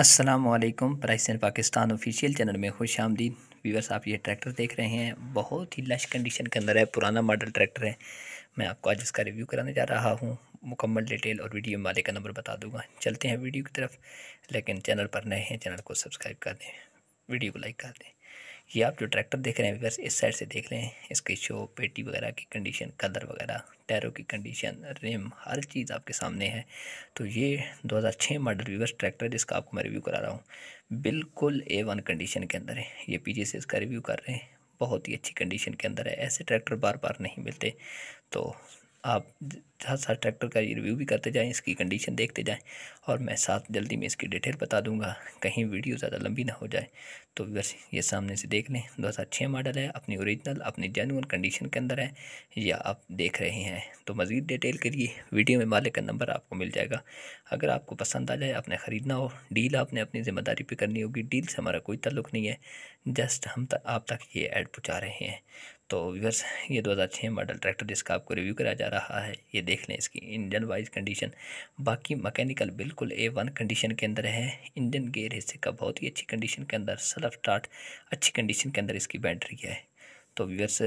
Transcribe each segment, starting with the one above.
Aslam price and Pakistan official channel में खुश आमदीद वीवर्स आप ये ट्रैक्टर देख रहे हैं बहुत ही लश कंडीशन के अंदर है पुराना मॉडल ट्रैक्टर है मैं आपको आज इसका रिव्यू कराने जा रहा हूँ मुकम्मल डिटेल और वीडियो मालिक का नंबर बता दूंगा चलते हैं वीडियो की तरफ लेकिन चैनल पर नए हैं चैनल को सब्सक्राइब कर दें वीडियो को लाइक कर दें ये आप जो ट्रैक्टर देख रहे हैं वीवर्स इस साइड से देख रहे हैं इसके शो पेटी वगैरह की कंडीशन कदर वगैरह टैरों की कंडीशन रिम हर चीज़ आपके सामने है तो ये 2006 मॉडल व्यवर्स ट्रैक्टर है जिसका आपको मैं रिव्यू करा रहा हूँ बिल्कुल ए वन कंडीशन के अंदर है ये पीछे से इसका रिव्यू कर रहे हैं बहुत ही अच्छी कंडीशन के अंदर है ऐसे ट्रैक्टर बार बार नहीं मिलते तो आप साथ साथ ट्रैक्टर का रिव्यू भी करते जाएं इसकी कंडीशन देखते जाएं और मैं साथ जल्दी में इसकी डिटेल बता दूंगा कहीं वीडियो ज़्यादा लंबी ना हो जाए तो बस ये सामने से देख लें दो हज़ार छः मॉडल है अपनी ओरिजिनल अपनी जेनुअन कंडीशन के अंदर है या आप देख रहे हैं तो मज़ीद डिटेल के लिए वीडियो में मालिक का नंबर आपको मिल जाएगा अगर आपको पसंद आ जाए आपने ख़रीदना हो डील आपने अपनी ज़िम्मेदारी पर करनी होगी डील से हमारा कोई तल्लुक नहीं है जस्ट हम आप तक ये एड पहुँचा रहे हैं तो व्यवर्स ये 2006 मॉडल ट्रैक्टर जिसका आपको रिव्यू करा जा रहा है ये देख लें इसकी इंजन वाइज कंडीशन बाकी मैकेनिकल बिल्कुल ए वन कंडीशन के अंदर है इंजन गेयर हिस्से का बहुत ही अच्छी कंडीशन के अंदर सलफ टाट अच्छी कंडीशन के अंदर इसकी बैटरी है तो व्यवर्स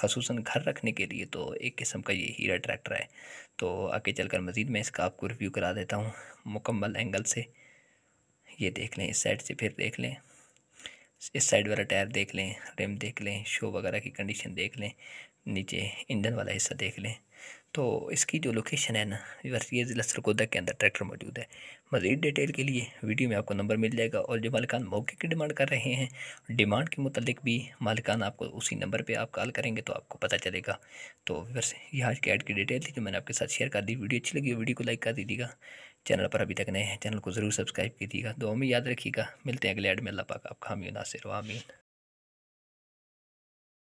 खसूस घर रखने के लिए तो एक किस्म का ये हीरा ट्रैक्टर है तो आगे चल कर मज़ीद मैं इसका आपको रिव्यू करा देता हूँ मुकम्मल एंगल से ये देख लें इस साइड से फिर देख लें इस साइड वाला टायर देख लें रिम देख लें शो वगैरह की कंडीशन देख लें नीचे इंजन वाला हिस्सा देख लें तो इसकी जो लोकेशन है ना यूर ये ज़िला सरगोदा के अंदर ट्रैक्टर मौजूद है मज़ीद डिटेल के लिए वीडियो में आपको नंबर मिल जाएगा और जो मालिकान मौके की डिमांड कर रहे हैं डिमांड के मुतलिक भी मालिकान आपको उसी नंबर पर आप कॉल करेंगे तो आपको पता चलेगा तो व्यवर्स यह आज की ऐड की डिटेल थी जो मैंने आपके साथ शेयर कर दी वीडियो अच्छी लगी वीडियो को लाइक कर दीजिएगा चैनल पर अभी तक नए हैं चैनल को ज़रूर सब्सक्राइब कीजिएगा दो में याद रखिएगा मिलते हैं अगले ऐड में अल्लाह पाक आप खामी नासिर आमीन